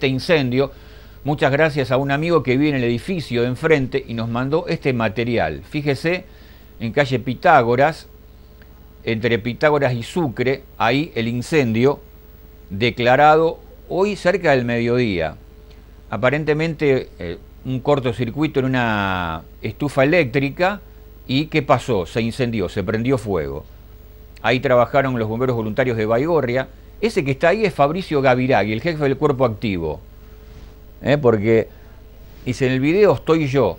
este incendio, muchas gracias a un amigo que vive en el edificio de enfrente y nos mandó este material. Fíjese, en calle Pitágoras, entre Pitágoras y Sucre, ahí el incendio declarado hoy cerca del mediodía. Aparentemente eh, un cortocircuito en una estufa eléctrica y ¿qué pasó? Se incendió, se prendió fuego. Ahí trabajaron los bomberos voluntarios de Baigorria, ese que está ahí es Fabricio Gaviragui, el jefe del cuerpo activo. ¿Eh? Porque dice, en el video estoy yo.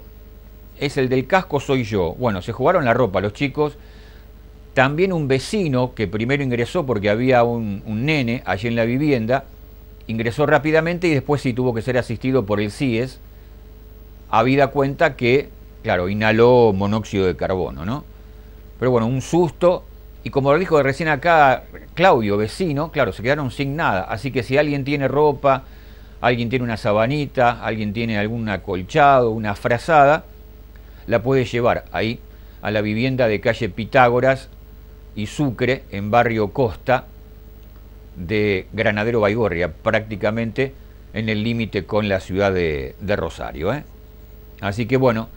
Es el del casco, soy yo. Bueno, se jugaron la ropa los chicos. También un vecino que primero ingresó porque había un, nene allí en la vivienda, ingresó rápidamente y después sí tuvo que ser asistido por el CIES, habida cuenta que, claro, inhaló monóxido de carbono, ¿no? Pero bueno, un susto, y como lo dijo recién acá Claudio, vecino, claro, se quedaron sin nada. Así que si alguien tiene ropa, alguien tiene una sabanita, alguien tiene algún acolchado, una frazada, la puede llevar ahí a la vivienda de calle Pitágoras y Sucre, en barrio Costa de Granadero Baigorria, prácticamente en el límite con la ciudad de, Rosario. ¿eh? Así que bueno,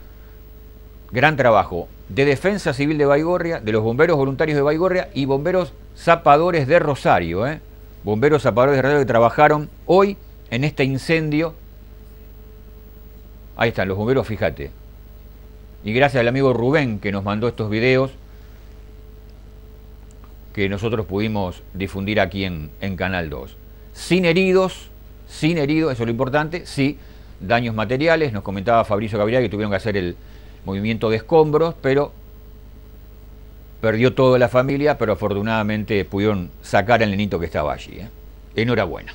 gran trabajo de Defensa Civil de Baigorria, de los bomberos voluntarios de Baigorria y bomberos zapadores de Rosario, ¿eh? bomberos zapadores de Rosario que trabajaron hoy en este incendio. Ahí están los bomberos, fíjate. Y gracias al amigo Rubén que nos mandó estos videos que nosotros pudimos difundir aquí en, en Canal 2. Sin heridos, sin heridos, eso es lo importante, sí, daños materiales, nos comentaba Fabricio Gabriel que tuvieron que hacer el movimiento de escombros, pero Perdió toda la familia, pero afortunadamente pudieron sacar al nenito que estaba allí. ¿eh? Enhorabuena.